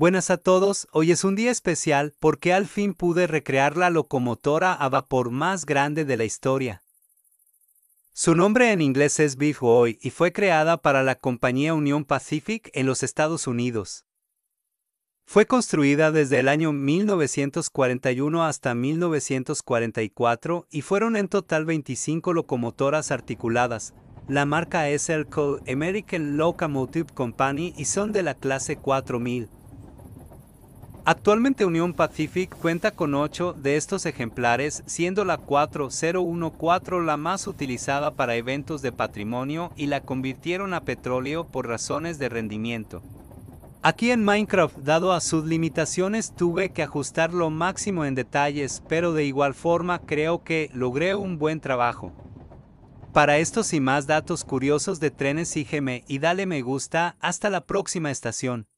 Buenas a todos, hoy es un día especial porque al fin pude recrear la locomotora a vapor más grande de la historia. Su nombre en inglés es Boy y fue creada para la compañía Union Pacific en los Estados Unidos. Fue construida desde el año 1941 hasta 1944 y fueron en total 25 locomotoras articuladas, la marca es el American Locomotive Company y son de la clase 4000. Actualmente Unión Pacific cuenta con 8 de estos ejemplares, siendo la 4014 la más utilizada para eventos de patrimonio y la convirtieron a petróleo por razones de rendimiento. Aquí en Minecraft, dado a sus limitaciones, tuve que ajustar lo máximo en detalles, pero de igual forma creo que logré un buen trabajo. Para estos y más datos curiosos de trenes sígeme y dale me gusta, hasta la próxima estación.